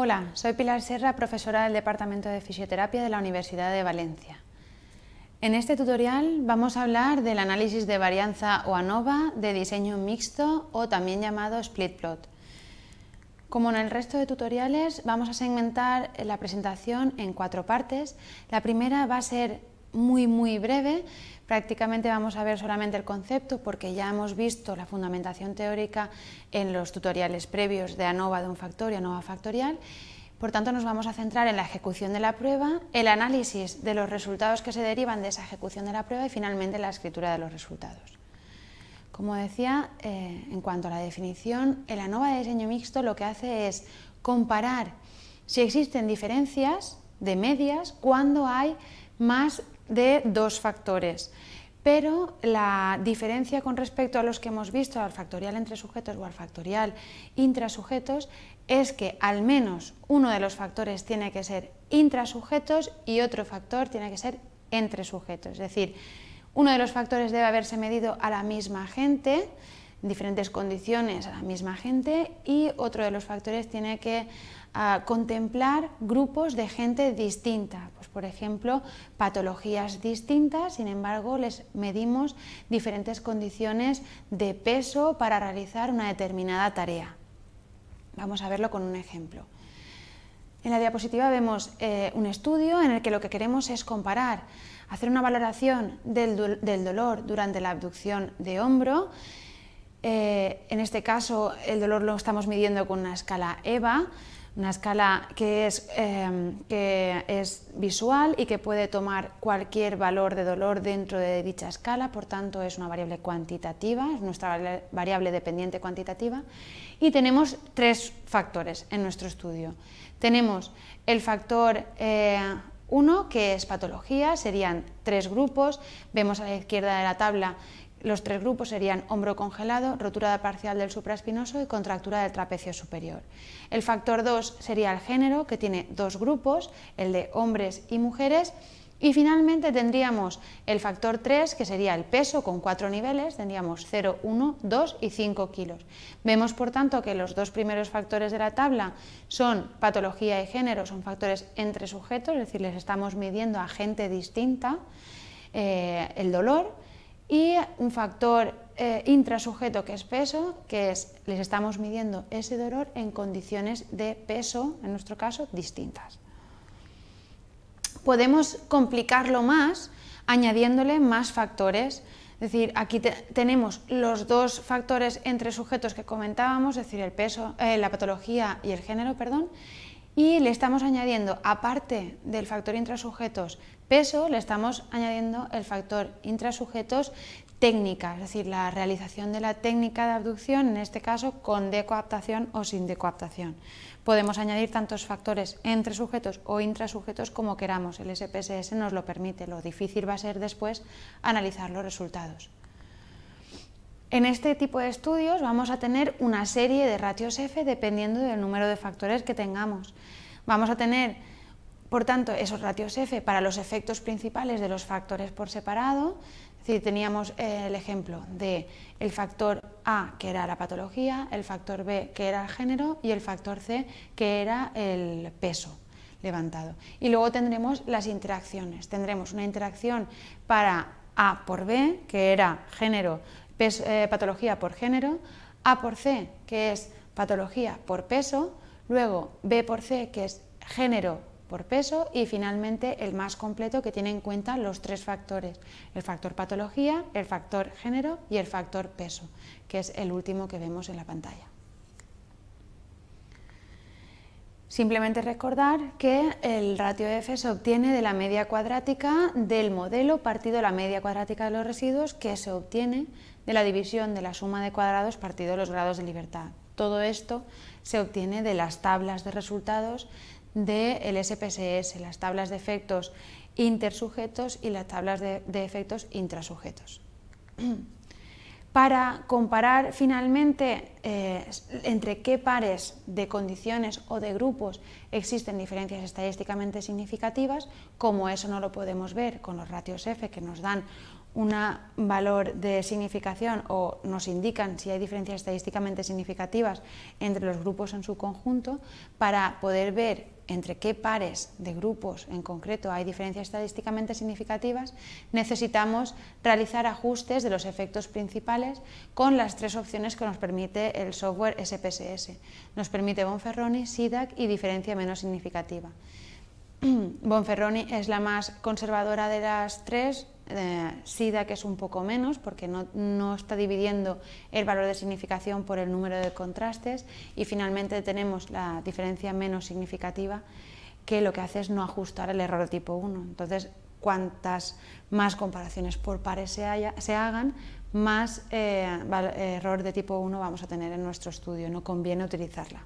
Hola, soy Pilar Serra, profesora del Departamento de Fisioterapia de la Universidad de Valencia. En este tutorial vamos a hablar del análisis de varianza o ANOVA de diseño mixto o también llamado split plot. Como en el resto de tutoriales, vamos a segmentar la presentación en cuatro partes. La primera va a ser muy, muy breve. Prácticamente vamos a ver solamente el concepto porque ya hemos visto la fundamentación teórica en los tutoriales previos de ANOVA de un factor y ANOVA factorial. Por tanto, nos vamos a centrar en la ejecución de la prueba, el análisis de los resultados que se derivan de esa ejecución de la prueba y finalmente la escritura de los resultados. Como decía, eh, en cuanto a la definición, el ANOVA de diseño mixto lo que hace es comparar si existen diferencias de medias cuando hay más de dos factores. Pero la diferencia con respecto a los que hemos visto, al factorial entre sujetos o al factorial intrasujetos, es que al menos uno de los factores tiene que ser intrasujetos y otro factor tiene que ser entre sujetos. Es decir, uno de los factores debe haberse medido a la misma gente diferentes condiciones a la misma gente y otro de los factores tiene que ah, contemplar grupos de gente distinta, pues por ejemplo patologías distintas, sin embargo les medimos diferentes condiciones de peso para realizar una determinada tarea. Vamos a verlo con un ejemplo. En la diapositiva vemos eh, un estudio en el que lo que queremos es comparar, hacer una valoración del dolor durante la abducción de hombro eh, en este caso, el dolor lo estamos midiendo con una escala EVA, una escala em, que es, visual y que puede tomar cualquier valor de dolor dentro de dicha escala, por tanto es una variable cuantitativa, es nuestra variable dependiente cuantitativa, y tenemos tres factores en nuestro estudio. Tenemos el factor 1, eh, uno, que es patología, serían tres grupos. Vemos a la izquierda de la tabla los tres grupos serían hombro congelado, rotura parcial del supraespinoso y contractura del trapecio superior. El factor 2 sería el género, que tiene dos grupos, el de hombres y mujeres. Y finalmente tendríamos el factor 3, que sería el peso con cuatro niveles, tendríamos 0, 1, 2 y 5 kilos. Vemos, por tanto, que los dos primeros factores de la tabla son patología y género, son factores entre sujetos, es decir, les estamos midiendo a gente distinta eh, el dolor y un factor eh, intrasujeto que es peso, que es les estamos midiendo ese dolor en condiciones de peso, en nuestro caso, distintas. Podemos complicarlo más añadiéndole más factores. Es decir, aquí tenemos los dos factores entre sujetos que comentábamos, es decir, el peso, eh, la patología y el género, perdón, y le estamos añadiendo, aparte del factor intrasujetos peso, le estamos añadiendo el factor intrasujetos técnica, es decir, la realización de la técnica de abducción, en este caso con decoaptación o sin decoaptación. Podemos añadir tantos factores entre sujetos o intrasujetos como queramos, el SPSS nos lo permite, lo difícil va a ser después analizar los resultados. En este tipo de estudios vamos a tener una serie de ratios F dependiendo del número de factores que tengamos. Vamos a tener, por tanto, esos ratios F para los efectos principales de los factores por separado. Es decir, teníamos eh, el ejemplo de el factor A, que era la patología, el factor B, que era el género, y el factor C, que era el peso levantado. Y luego tendremos las interacciones. Tendremos una interacción para A por B, que era género, eh, patología por género, A por C, que es patología por peso, luego B por C, que es género por peso y finalmente el más completo que tiene en cuenta los tres factores, el factor patología, el factor género y el factor peso, que es el último que vemos en la pantalla. Simplemente recordar que el ratio F se obtiene de la media cuadrática del modelo partido la media cuadrática de los residuos que se obtiene de la división de la suma de cuadrados partido los grados de libertad. Todo esto se obtiene de las tablas de resultados del SPSS, las tablas de efectos intersujetos y las tablas de efectos intrasujetos. para comparar finalmente eh, entre qué pares de condiciones o de grupos existen diferencias estadísticamente significativas, como eso no lo podemos ver con los ratios F que nos dan un valor de significación o nos indican si hay diferencias estadísticamente significativas entre los grupos en su conjunto, para poder ver entre qué pares de grupos en concreto hay diferencias estadísticamente significativas, necesitamos realizar ajustes de los efectos principales con las tres opciones que nos permite el software SPSS. Nos permite Bonferroni, SIDAC y diferencia menos significativa. Bonferroni es la más conservadora de las tres, SIDA, que es un poco menos, porque no, está dividiendo el valor de significación por el número de contrastes, y finalmente tenemos la diferencia menos significativa, que lo que hace es no ajustar el error tipo 1. Entonces, cuantas más comparaciones por pares se, hagan, más eh, error de tipo 1 vamos a tener en nuestro estudio, no conviene utilizarla.